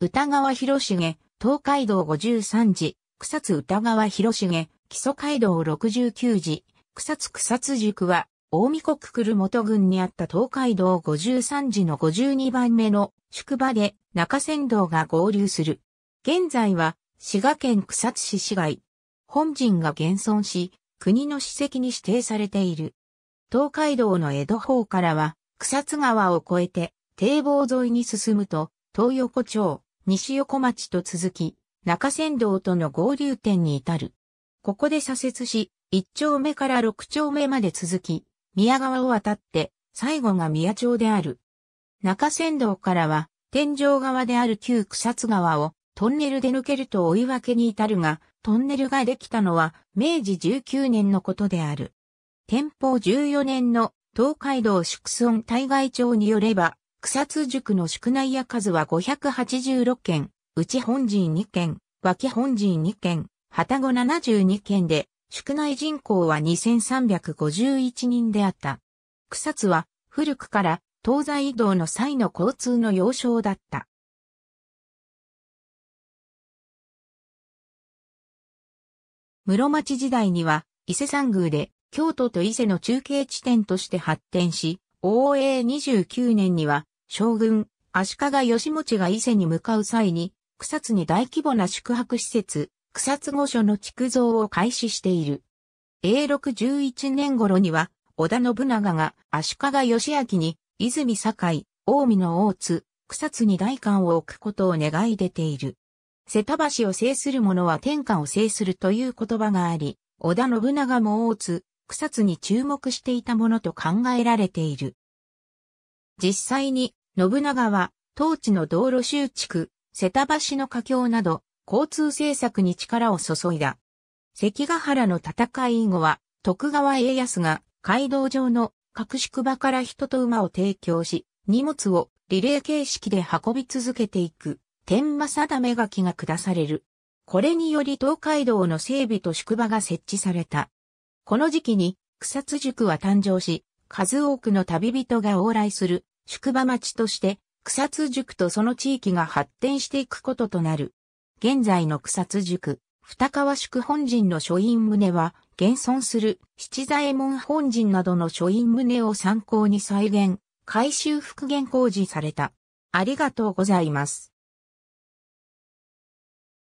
歌川広重、東海道五十三次、草津歌川広重、基礎街道六十九次、草津草津塾は、大見国来る元郡にあった東海道五十三時の五十二番目の宿場で中山道が合流する。現在は滋賀県草津市市街。本陣が現存し、国の史跡に指定されている。東海道の江戸方からは草津川を越えて堤防沿いに進むと東横町、西横町と続き、中山道との合流点に至る。ここで左折し、1丁目から6丁目まで続き、宮川を渡って、最後が宮町である。中山道からは、天井側である旧草津川をトンネルで抜けると追い分けに至るが、トンネルができたのは明治19年のことである。天保14年の東海道宿村対外町によれば、草津塾の宿内屋数は586件、内本陣2件、脇本陣2件、旗子72件で、宿内人口は2351人であった。草津は古くから東西移動の際の交通の要衝だった。室町時代には伊勢山宮で京都と伊勢の中継地点として発展し、応永29年には、将軍、足利義持が伊勢に向かう際に、草津に大規模な宿泊施設、草津御所の築造を開始している。永禄11年頃には、織田信長が足利義明に、泉境、近江の大津、草津に大官を置くことを願い出ている。瀬田橋を制する者は天下を制するという言葉があり、織田信長も大津、草津に注目していたものと考えられている。実際に、信長は、当地の道路集、築、瀬田橋の架橋など、交通政策に力を注いだ。関ヶ原の戦い以後は、徳川家康が街道上の隠し場から人と馬を提供し、荷物をリレー形式で運び続けていく、天馬定め書きが下される。これにより東海道の整備と宿場が設置された。この時期に草津宿は誕生し、数多くの旅人が往来する宿場町として草津宿とその地域が発展していくこととなる。現在の草津宿、二川宿本陣の書院棟は現存する七左衛門本陣などの書院棟を参考に再現、改修復元工事された。ありがとうございます。